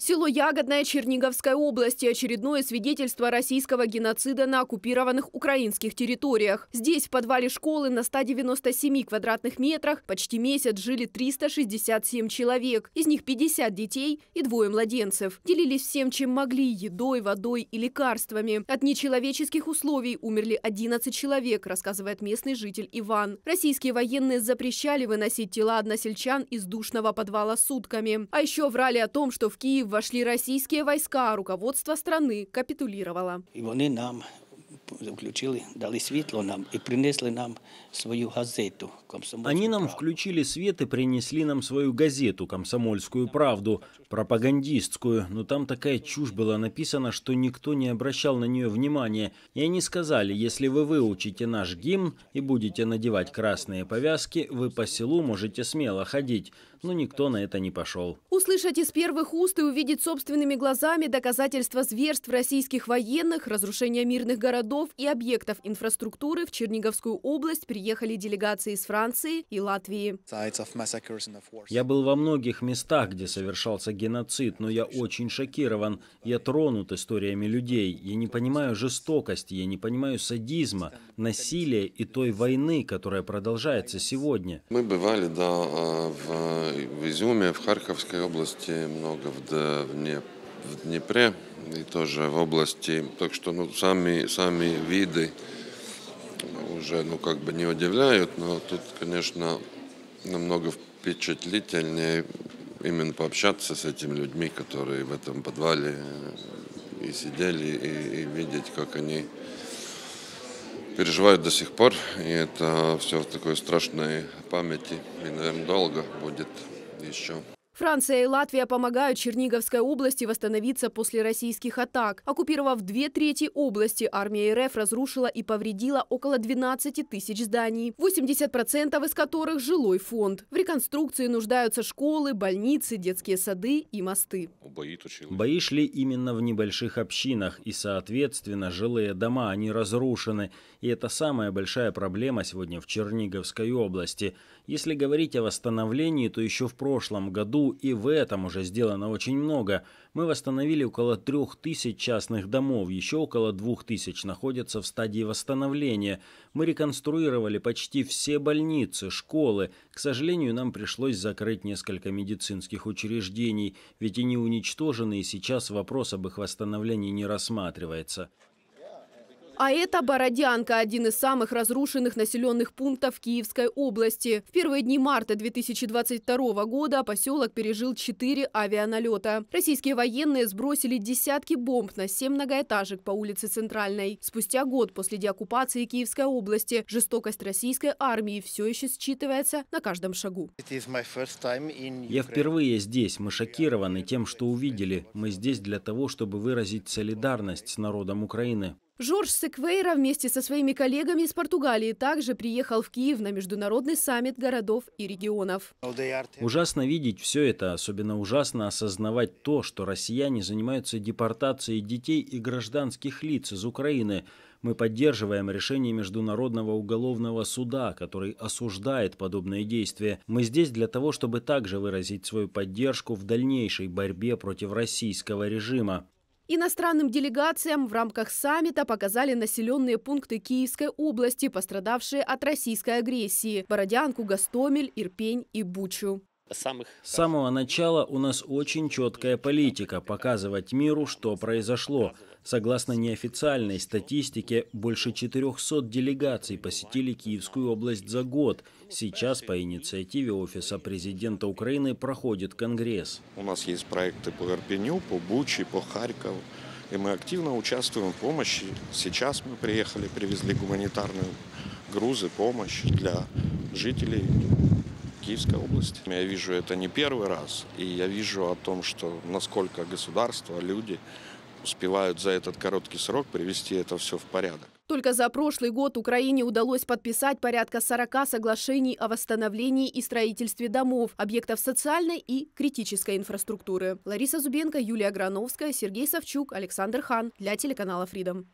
Село Ягодное Черниговской области – очередное свидетельство российского геноцида на оккупированных украинских территориях. Здесь, в подвале школы, на 197 квадратных метрах, почти месяц жили 367 человек. Из них 50 детей и двое младенцев. Делились всем, чем могли – едой, водой и лекарствами. От нечеловеческих условий умерли 11 человек, рассказывает местный житель Иван. Российские военные запрещали выносить тела односельчан из душного подвала сутками. А еще врали о том, что в Киев вошли российские войска, а руководство страны капитулировало. И они нам включили, дали світло нам і принесли нам свою газету. Они нам включили свет и принесли нам свою газету «Комсомольскую правду», пропагандистскую, но там такая чушь была написана, что никто не обращал на нее внимания. И они сказали, если вы выучите наш гимн и будете надевать красные повязки, вы по селу можете смело ходить. Но никто на это не пошел. Услышать из первых уст и увидеть собственными глазами доказательства зверств российских военных, разрушения мирных городов, городов и объектов инфраструктуры в Черниговскую область приехали делегации из Франции и Латвии. Я был во многих местах, где совершался геноцид, но я очень шокирован. Я тронут историями людей. Я не понимаю жестокости, я не понимаю садизма, насилия и той войны, которая продолжается сегодня. Мы бывали да, э, в, Изюме, в Харьковской области, много в, в Днепре в Днепре и тоже в области. Так что ну, сами, сами виды уже ну, как бы не удивляют, но тут, конечно, намного впечатлительнее именно пообщаться с этими людьми, которые в этом подвале э, и сидели, и, и видеть, как они переживают до сих пор. И это все в такой страшной памяти. И, наверное, долго будет еще. Франция и Латвия помогают Черниговской области восстановиться после российских атак. Оккупировав две трети области, армия РФ разрушила и повредила около 12 тысяч зданий, 80% из которых – жилой фонд. В реконструкции нуждаются школы, больницы, детские сады и мосты. Бои шли именно в небольших общинах, и, соответственно, жилые дома, они разрушены. И это самая большая проблема сегодня в Черниговской области. Если говорить о восстановлении, то еще в прошлом году и в этом уже сделано очень много. Мы восстановили около 3000 частных домов, еще около 2000 находятся в стадии восстановления. Мы реконструировали почти все больницы, школы. К сожалению, нам пришлось закрыть несколько медицинских учреждений, ведь они уничтожены и сейчас вопрос об их восстановлении не рассматривается. А это Бородянка – один из самых разрушенных населенных пунктов Киевской области. В первые дни марта 2022 года поселок пережил четыре авианалета. Российские военные сбросили десятки бомб на семь многоэтажек по улице Центральной. Спустя год после деоккупации Киевской области жестокость российской армии все еще считывается на каждом шагу. Я впервые здесь. Мы шокированы тем, что увидели. Мы здесь для того, чтобы выразить солидарность с народом Украины. Жорж Секвейра вместе со своими коллегами из Португалии также приехал в Киев на международный саммит городов и регионов. Ужасно видеть все это, особенно ужасно осознавать то, что россияне занимаются депортацией детей и гражданских лиц из Украины. Мы поддерживаем решение Международного уголовного суда, который осуждает подобные действия. Мы здесь для того, чтобы также выразить свою поддержку в дальнейшей борьбе против российского режима. Иностранным делегациям в рамках саммита показали населенные пункты Киевской области, пострадавшие от российской агрессии – Бородянку, Гастомель, Ирпень и Бучу. С самого начала у нас очень четкая политика показывать миру, что произошло. Согласно неофициальной статистике, больше 400 делегаций посетили Киевскую область за год. Сейчас по инициативе Офиса президента Украины проходит Конгресс. У нас есть проекты по Ирпеню, по Буче, по Харькову. И мы активно участвуем в помощи. Сейчас мы приехали, привезли гуманитарные грузы, помощь для жителей Киевской области. Я вижу это не первый раз, и я вижу о том, что насколько государство, люди успевают за этот короткий срок привести это все в порядок. Только за прошлый год Украине удалось подписать порядка 40 соглашений о восстановлении и строительстве домов, объектов социальной и критической инфраструктуры. Лариса Зубенко, Юлия Грановская, Сергей Савчук, Александр Хан. Для телеканала Freedom.